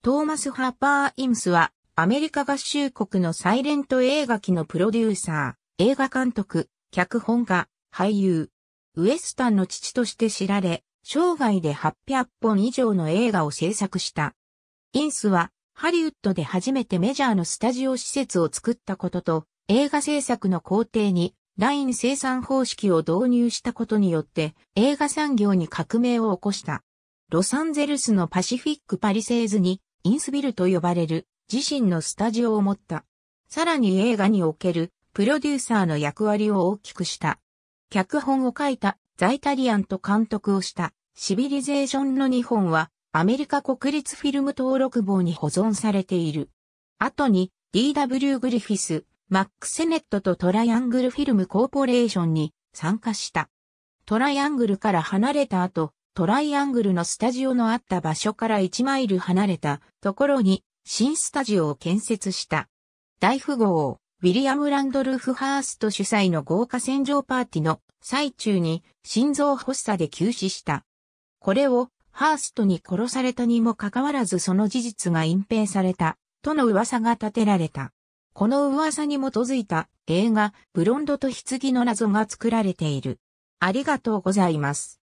トーマス・ハーパー・イムスは、アメリカ合衆国のサイレント映画機のプロデューサー、映画監督、脚本家、俳優。ウエスタンの父として知られ、生涯で800本以上の映画を制作した。インスは、ハリウッドで初めてメジャーのスタジオ施設を作ったことと、映画制作の工程に、ライン生産方式を導入したことによって、映画産業に革命を起こした。ロサンゼルスのパシフィックパリセーズにインスビルと呼ばれる自身のスタジオを持った。さらに映画におけるプロデューサーの役割を大きくした。脚本を書いたザイタリアンと監督をしたシビリゼーションの日本はアメリカ国立フィルム登録簿に保存されている。後に D.W. グリフィス、マック・セネットとトライアングルフィルムコーポレーションに参加した。トライアングルから離れた後、トライアングルのスタジオのあった場所から1マイル離れたところに新スタジオを建設した。大富豪、ウィリアム・ランドルフ・ハースト主催の豪華戦場パーティーの最中に心臓発作で急死した。これをハーストに殺されたにもかかわらずその事実が隠蔽された、との噂が立てられた。この噂に基づいた映画、ブロンドと棺の謎が作られている。ありがとうございます。